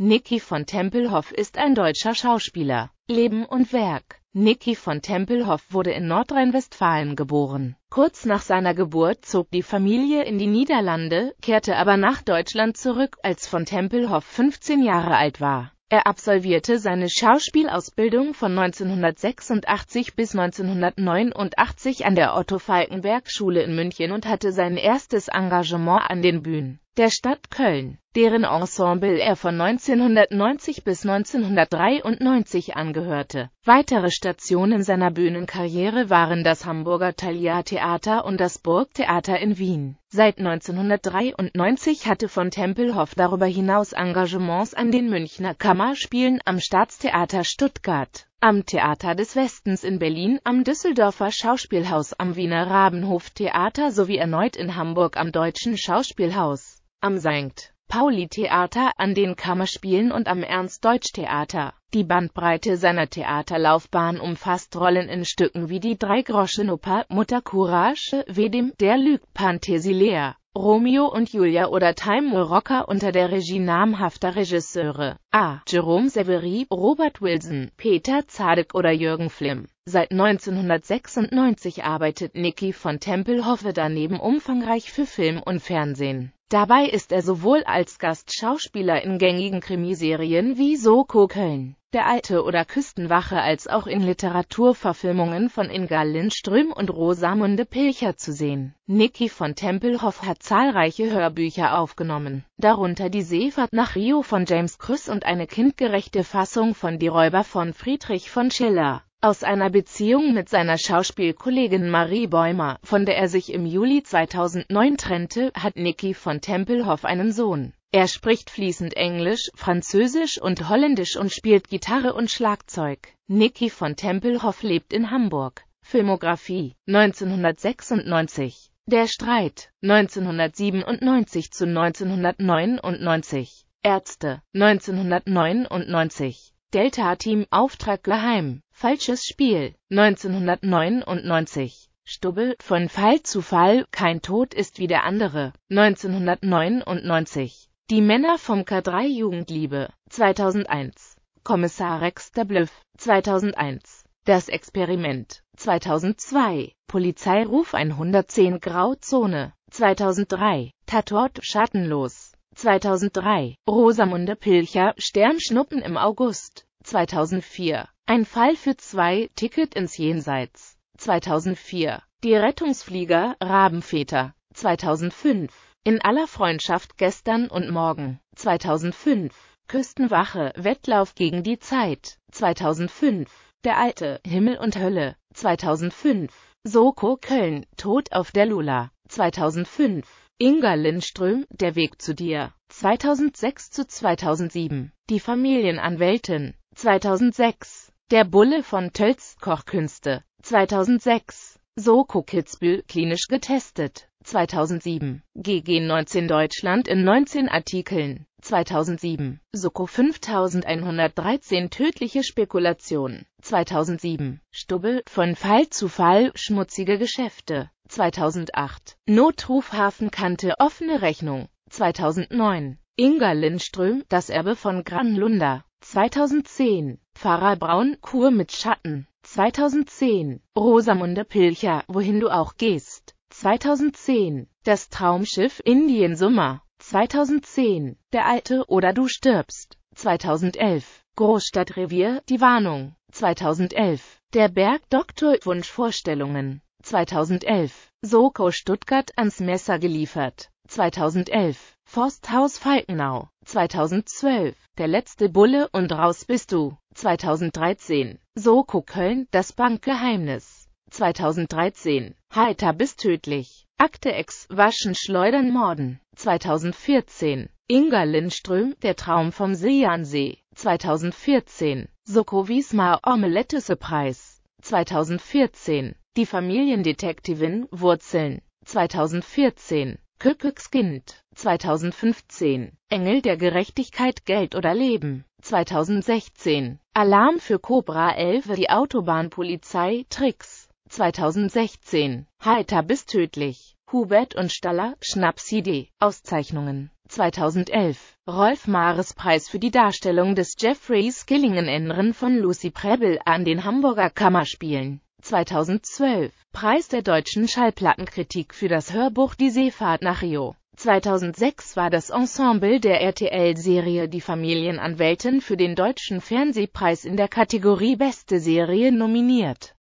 Niki von Tempelhoff ist ein deutscher Schauspieler. Leben und Werk Niki von Tempelhoff wurde in Nordrhein-Westfalen geboren. Kurz nach seiner Geburt zog die Familie in die Niederlande, kehrte aber nach Deutschland zurück, als von Tempelhoff 15 Jahre alt war. Er absolvierte seine Schauspielausbildung von 1986 bis 1989 an der Otto-Falkenberg-Schule in München und hatte sein erstes Engagement an den Bühnen der Stadt Köln, deren Ensemble er von 1990 bis 1993 angehörte. Weitere Stationen seiner Bühnenkarriere waren das Hamburger Thalia Theater und das Burgtheater in Wien. Seit 1993 hatte von Tempelhoff darüber hinaus Engagements an den Münchner Kammerspielen am Staatstheater Stuttgart, am Theater des Westens in Berlin, am Düsseldorfer Schauspielhaus, am Wiener Rabenhof Theater sowie erneut in Hamburg am Deutschen Schauspielhaus am St. Pauli-Theater, an den Kammerspielen und am Ernst-Deutsch-Theater. Die Bandbreite seiner Theaterlaufbahn umfasst Rollen in Stücken wie die drei Dreigroschenoper, Mutter Courage, Wedem, Der Lüg, Panthesilea, Romeo und Julia oder Time Rocker unter der Regie namhafter Regisseure A. Jerome Severi, Robert Wilson, Peter Zadek oder Jürgen Flimm. Seit 1996 arbeitet Nicky von Tempelhofe daneben umfangreich für Film und Fernsehen. Dabei ist er sowohl als Gastschauspieler in gängigen Krimiserien wie Soko Köln der Alte oder Küstenwache als auch in Literaturverfilmungen von Inga Lindström und Rosamunde Pilcher zu sehen. Niki von Tempelhoff hat zahlreiche Hörbücher aufgenommen, darunter Die Seefahrt nach Rio von James Criss und eine kindgerechte Fassung von Die Räuber von Friedrich von Schiller aus einer Beziehung mit seiner Schauspielkollegin Marie Bäumer, von der er sich im Juli 2009 trennte, hat Nicky von Tempelhoff einen Sohn. Er spricht fließend Englisch, Französisch und Holländisch und spielt Gitarre und Schlagzeug. Nicky von Tempelhoff lebt in Hamburg. Filmografie 1996 Der Streit 1997 zu 1999 Ärzte 1999 Delta-Team Auftrag geheim. Falsches Spiel. 1999. Stubbel, von Fall zu Fall, kein Tod ist wie der andere. 1999. Die Männer vom K3 Jugendliebe. 2001. Kommissar Rex der Bluff. 2001. Das Experiment. 2002. Polizeiruf 110 Grauzone. 2003. Tatort schattenlos. 2003. Rosamunde Pilcher, Sternschnuppen im August. 2004. Ein Fall für zwei, Ticket ins Jenseits. 2004. Die Rettungsflieger, Rabenväter. 2005. In aller Freundschaft gestern und morgen. 2005. Küstenwache, Wettlauf gegen die Zeit. 2005. Der Alte, Himmel und Hölle. 2005. Soko Köln, Tod auf der Lula. 2005. Inga Lindström, Der Weg zu dir. 2006 zu 2007. Die Familienanwältin. 2006. Der Bulle von Tölz Kochkünste 2006. Soko Kitzbühel klinisch getestet 2007. GG 19 Deutschland in 19 Artikeln 2007. Soko 5113 tödliche Spekulation 2007. Stubbel, von Fall zu Fall schmutzige Geschäfte 2008. Notruf Hafenkante offene Rechnung 2009. Inga Lindström, das Erbe von Granlunda 2010, Pfarrer Braun, Kur mit Schatten, 2010, Rosamunde Pilcher, Wohin du auch gehst, 2010, Das Traumschiff Indien Summer, 2010, Der Alte oder du stirbst, 2011, Großstadtrevier, Die Warnung, 2011, Der Berg Doktor Wunschvorstellungen, 2011, Soko Stuttgart ans Messer geliefert, 2011, Forsthaus Falkenau, 2012, Der letzte Bulle und raus bist du, 2013, Soko Köln, das Bankgeheimnis, 2013, Heiter bist tödlich, Akte Ex, Waschen, Schleudern, Morden, 2014, Inga Lindström, Der Traum vom Seeansee, 2014, Soko Wiesmar, Omelette-Preis, 2014, Die Familiendetektivin, Wurzeln, 2014, Königskind 2015, Engel der Gerechtigkeit Geld oder Leben 2016, Alarm für Cobra 11 Die Autobahnpolizei Tricks 2016, Heiter bis tödlich, Hubert und Staller, Schnapsidee, Auszeichnungen 2011, Rolf Mares Preis für die Darstellung des Jeffrey Skillingen Enren von Lucy Prebel an den Hamburger Kammerspielen 2012 Preis der deutschen Schallplattenkritik für das Hörbuch Die Seefahrt nach Rio. 2006 war das Ensemble der RTL-Serie Die Familienanwältin für den Deutschen Fernsehpreis in der Kategorie Beste Serie nominiert.